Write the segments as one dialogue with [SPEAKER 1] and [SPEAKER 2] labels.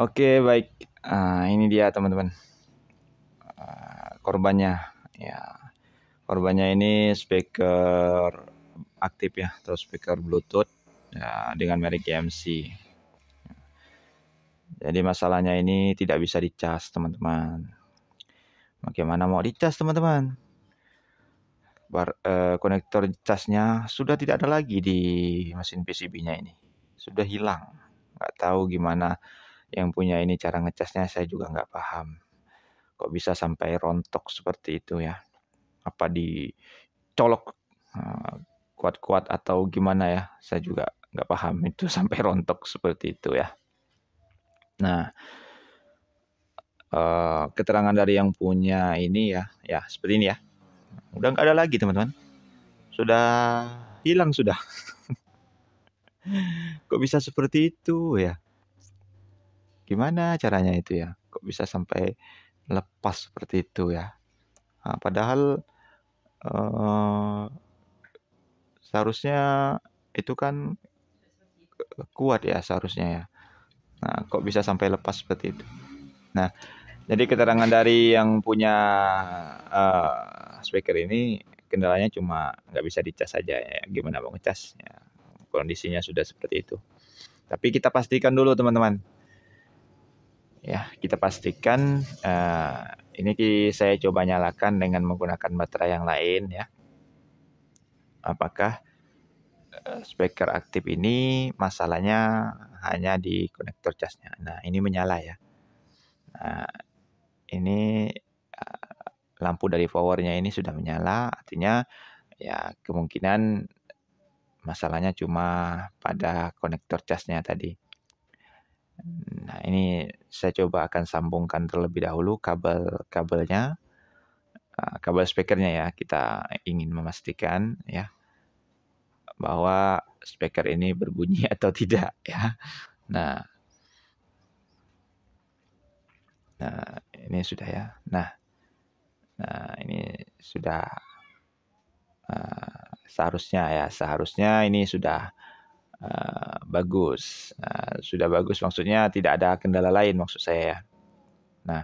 [SPEAKER 1] Oke, baik. Uh, ini dia teman-teman. Uh, korbannya ya. Korbannya ini speaker aktif ya, atau speaker Bluetooth ya, dengan merek GMC. Jadi masalahnya ini tidak bisa dicas, teman-teman. Bagaimana mau dicas, teman-teman? Bar, eh, konektor casnya sudah tidak ada lagi di mesin PCB-nya ini. Sudah hilang. Nggak tahu gimana yang punya ini cara ngecasnya saya juga nggak paham kok bisa sampai rontok seperti itu ya apa dicolok eh, kuat-kuat atau gimana ya saya juga nggak paham itu sampai rontok seperti itu ya nah uh, keterangan dari yang punya ini ya ya seperti ini ya udah nggak ada lagi teman-teman sudah hilang sudah kok bisa seperti itu ya Gimana caranya itu ya? Kok bisa sampai lepas seperti itu ya? Nah, padahal eh, seharusnya itu kan kuat ya seharusnya ya. Nah, kok bisa sampai lepas seperti itu? Nah, jadi keterangan dari yang punya uh, speaker ini kendalanya cuma nggak bisa dicas saja ya. Gimana mau ngecas? Ya, kondisinya sudah seperti itu. Tapi kita pastikan dulu teman-teman ya kita pastikan uh, ini saya coba nyalakan dengan menggunakan baterai yang lain ya apakah eh, speaker aktif ini masalahnya hanya di konektor casnya nah ini menyala ya nah, ini eh, lampu dari powernya ini sudah menyala artinya ya kemungkinan masalahnya cuma pada konektor casnya tadi ini saya coba akan sambungkan terlebih dahulu kabel-kabelnya. Ah, kabel speakernya ya, kita ingin memastikan ya bahwa speaker ini berbunyi atau tidak ya. Nah, nah ini sudah ya. Nah, nah ini sudah uh, seharusnya ya, seharusnya ini sudah uh, bagus. Nah, sudah bagus maksudnya tidak ada kendala lain maksud saya ya. Nah,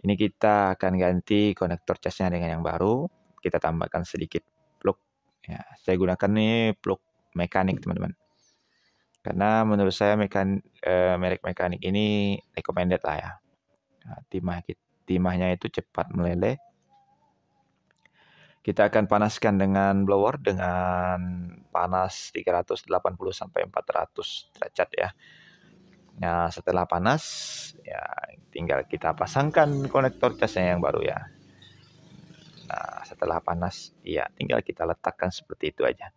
[SPEAKER 1] ini kita akan ganti konektor casnya dengan yang baru. Kita tambahkan sedikit plug. Ya, saya gunakan ini plug mekanik teman-teman. Karena menurut saya mekan, eh, merek mekanik ini recommended lah ya. Nah, timah timahnya itu cepat meleleh kita akan panaskan dengan blower dengan panas 380 sampai 400 derajat ya. Nah, setelah panas ya tinggal kita pasangkan konektor casnya yang baru ya. Nah, setelah panas ya tinggal kita letakkan seperti itu aja.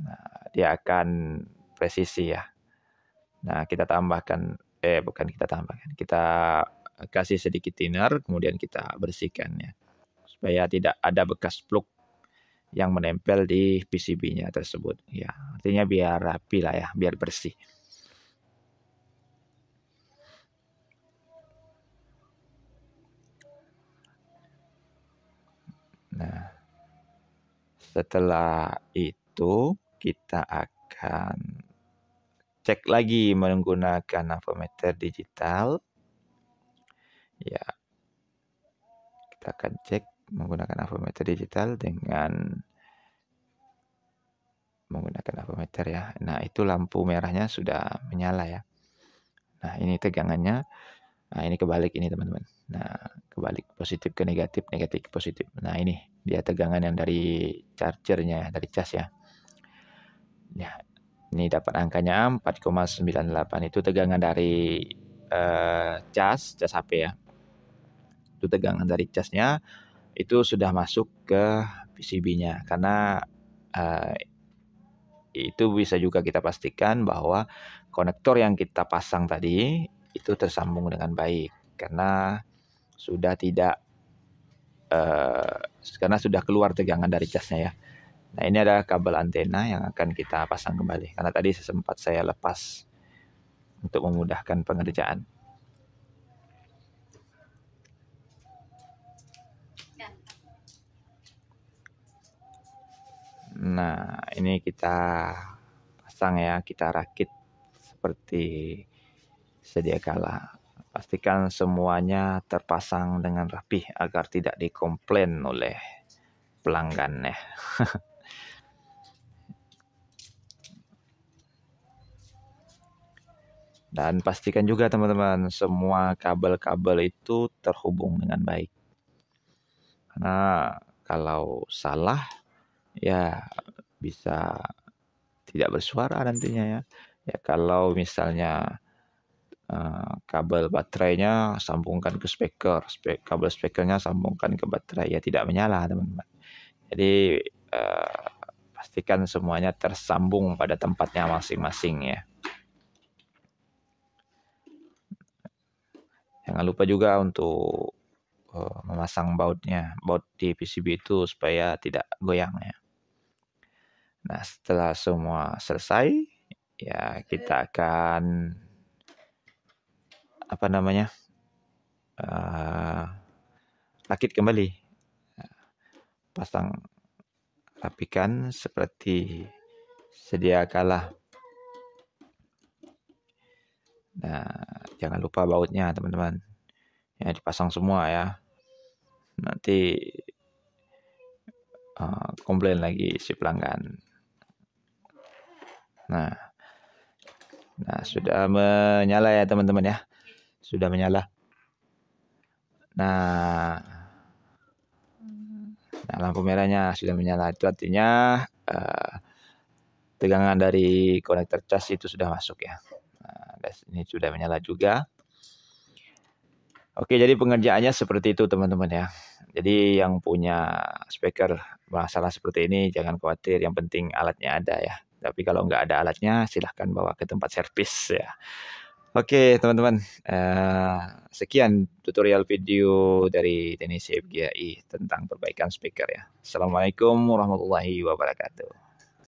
[SPEAKER 1] Nah, dia akan presisi ya. Nah, kita tambahkan eh bukan kita tambahkan. Kita kasih sedikit thinner kemudian kita bersihkan ya. Supaya tidak ada bekas plug yang menempel di PCB-nya tersebut ya artinya biar rapi lah ya biar bersih nah setelah itu kita akan cek lagi menggunakan avometer digital ya kita akan cek menggunakan avometer digital dengan menggunakan avometer ya. Nah, itu lampu merahnya sudah menyala ya. Nah, ini tegangannya. Nah, ini kebalik ini teman-teman. Nah, kebalik positif ke negatif, negatif ke positif. Nah, ini dia tegangan yang dari chargernya, dari cas ya. Ya, ini dapat angkanya 4,98 itu tegangan dari eh, cas, cas HP ya. Itu tegangan dari casnya itu sudah masuk ke PCB-nya karena uh, itu bisa juga kita pastikan bahwa konektor yang kita pasang tadi itu tersambung dengan baik karena sudah tidak uh, karena sudah keluar tegangan dari casnya ya. Nah ini adalah kabel antena yang akan kita pasang kembali karena tadi sempat saya lepas untuk memudahkan pengerjaan. Nah, ini kita pasang ya, kita rakit seperti sedia kala. Pastikan semuanya terpasang dengan rapih agar tidak dikomplain oleh pelanggan ya. Dan pastikan juga teman-teman semua kabel-kabel itu terhubung dengan baik. Karena kalau salah ya bisa tidak bersuara nantinya ya. Ya kalau misalnya uh, kabel baterainya sambungkan ke speaker, Spe kabel speakernya sambungkan ke baterai ya tidak menyala teman-teman. Jadi uh, pastikan semuanya tersambung pada tempatnya masing-masing ya. Jangan lupa juga untuk uh, memasang bautnya, baut di PCB itu supaya tidak goyang ya. Nah, setelah semua selesai, ya kita hmm. akan apa namanya? Uh, eh, rakit kembali. Pasang rapikan seperti sedia kala. Nah, jangan lupa bautnya, teman-teman. Ya, dipasang semua ya. Nanti uh, komplain lagi si pelanggan. Nah, nah sudah menyala ya teman-teman ya, sudah menyala. Nah, nah lampu merahnya sudah menyala itu artinya uh, tegangan dari konektor cas itu sudah masuk ya. Nah, ini sudah menyala juga. Oke, jadi pengerjaannya seperti itu teman-teman ya. Jadi yang punya speaker masalah seperti ini jangan khawatir, yang penting alatnya ada ya. Tapi kalau nggak ada alatnya, silahkan bawa ke tempat servis ya. Oke teman-teman, uh, sekian tutorial video dari teknisi FGI tentang perbaikan speaker ya. Assalamualaikum warahmatullahi wabarakatuh.